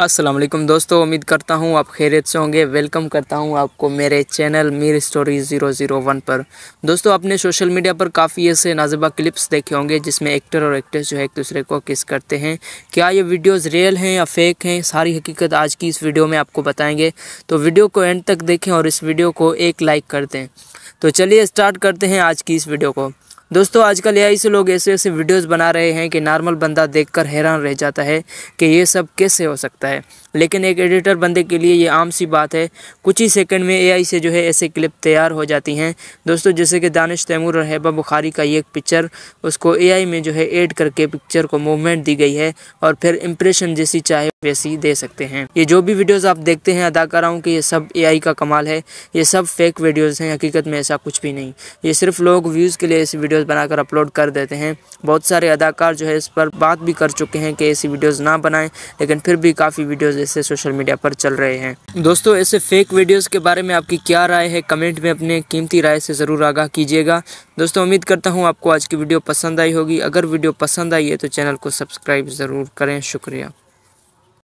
असलम दोस्तों उम्मीद करता हूँ आप खैरियत से होंगे वेलकम करता हूँ आपको मेरे channel Mir story zero zero one पर दोस्तों आपने सोशल मीडिया पर काफ़ी ऐसे नाजबा क्लिप्स देखे होंगे जिसमें एक्टर और एक्ट्रेस जो है एक दूसरे को किस करते हैं क्या ये वीडियोस रियल हैं या फेक हैं सारी हकीकत आज की इस वीडियो में आपको बताएँगे तो वीडियो को एंड तक देखें और इस वीडियो को एक लाइक कर दें तो चलिए स्टार्ट करते हैं आज की इस वीडियो को दोस्तों आजकल ए से लोग ऐसे ऐसे वीडियोस बना रहे हैं कि नॉर्मल बंदा देखकर हैरान रह जाता है कि ये सब कैसे हो सकता है लेकिन एक एडिटर बंदे के लिए ये आम सी बात है कुछ ही सेकंड में एआई से जो है ऐसे क्लिप तैयार हो जाती हैं दोस्तों जैसे कि दानिश तैमूर और हैबा बुखारी का ये एक पिक्चर उसको एआई में जो है ऐड करके पिक्चर को मूवमेंट दी गई है और फिर इम्प्रेशन जैसी चाहे वैसी दे सकते हैं ये जो भी वीडियोस आप देखते हैं अदाकाराओं के ये सब एआई का कमाल है ये सब फेक वीडियोस हैं हकीकत में ऐसा कुछ भी नहीं ये सिर्फ लोग व्यूज़ के लिए ऐसी वीडियोस बनाकर अपलोड कर देते हैं बहुत सारे अदाकार जो है इस पर बात भी कर चुके हैं कि ऐसी वीडियोज़ ना बनाएं लेकिन फिर भी काफ़ी वीडियोज़ ऐसे सोशल मीडिया पर चल रहे हैं दोस्तों ऐसे फेक वीडियोज़ के बारे में आपकी क्या राय है कमेंट में अपने कीमती राय से ज़रूर आगाह कीजिएगा दोस्तों उम्मीद करता हूँ आपको आज की वीडियो पसंद आई होगी अगर वीडियो पसंद आई है तो चैनल को सब्सक्राइब ज़रूर करें शुक्रिया